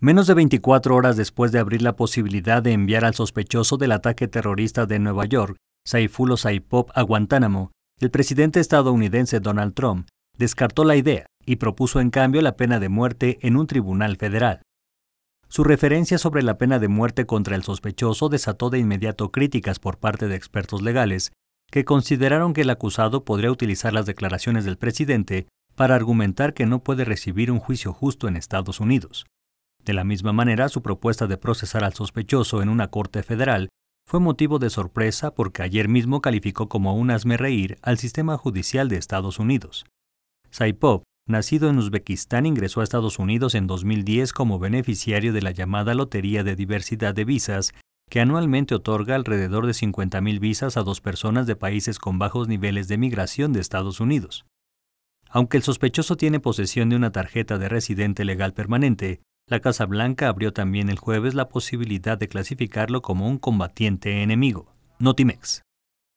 Menos de 24 horas después de abrir la posibilidad de enviar al sospechoso del ataque terrorista de Nueva York, Saifulo Saipop, a Guantánamo, el presidente estadounidense Donald Trump descartó la idea y propuso en cambio la pena de muerte en un tribunal federal. Su referencia sobre la pena de muerte contra el sospechoso desató de inmediato críticas por parte de expertos legales, que consideraron que el acusado podría utilizar las declaraciones del presidente para argumentar que no puede recibir un juicio justo en Estados Unidos. De la misma manera, su propuesta de procesar al sospechoso en una corte federal fue motivo de sorpresa porque ayer mismo calificó como un reír al sistema judicial de Estados Unidos. Saipov, nacido en Uzbekistán, ingresó a Estados Unidos en 2010 como beneficiario de la llamada Lotería de Diversidad de Visas, que anualmente otorga alrededor de 50.000 visas a dos personas de países con bajos niveles de migración de Estados Unidos. Aunque el sospechoso tiene posesión de una tarjeta de residente legal permanente, la Casa Blanca abrió también el jueves la posibilidad de clasificarlo como un combatiente enemigo. Notimex.